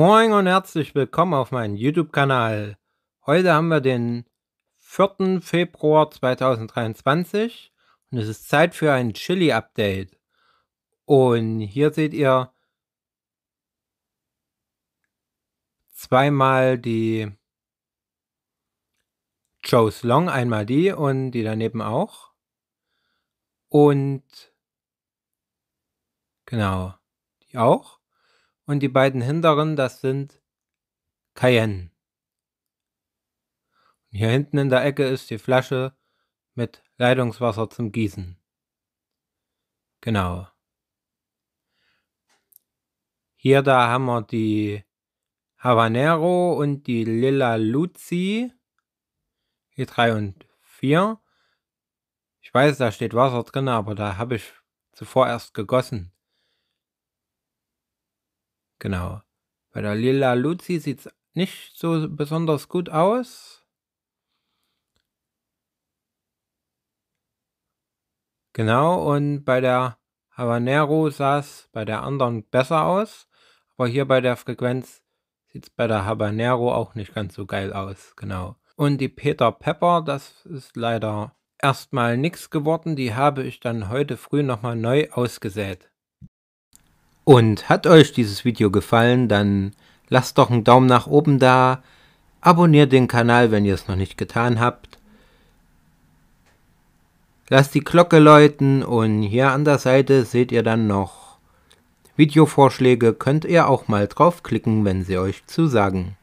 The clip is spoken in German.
Moin und herzlich willkommen auf meinem YouTube-Kanal. Heute haben wir den 4. Februar 2023 und es ist Zeit für ein Chili-Update. Und hier seht ihr zweimal die Joe's Long, einmal die und die daneben auch. Und genau, die auch und die beiden hinteren, das sind Cayenne. Hier hinten in der Ecke ist die Flasche mit Leitungswasser zum Gießen. Genau. Hier da haben wir die Havanero und die Lilla Luzi. Die 3 und 4. Ich weiß, da steht Wasser drin, aber da habe ich zuvor erst gegossen. Genau. Bei der Lila Luzi sieht es nicht so besonders gut aus. Genau, und bei der Habanero sah es bei der anderen besser aus. Aber hier bei der Frequenz sieht es bei der Habanero auch nicht ganz so geil aus. Genau. Und die Peter Pepper, das ist leider erstmal nichts geworden. Die habe ich dann heute früh nochmal neu ausgesät. Und hat euch dieses Video gefallen, dann lasst doch einen Daumen nach oben da, abonniert den Kanal, wenn ihr es noch nicht getan habt. Lasst die Glocke läuten und hier an der Seite seht ihr dann noch Videovorschläge, könnt ihr auch mal draufklicken, wenn sie euch zusagen.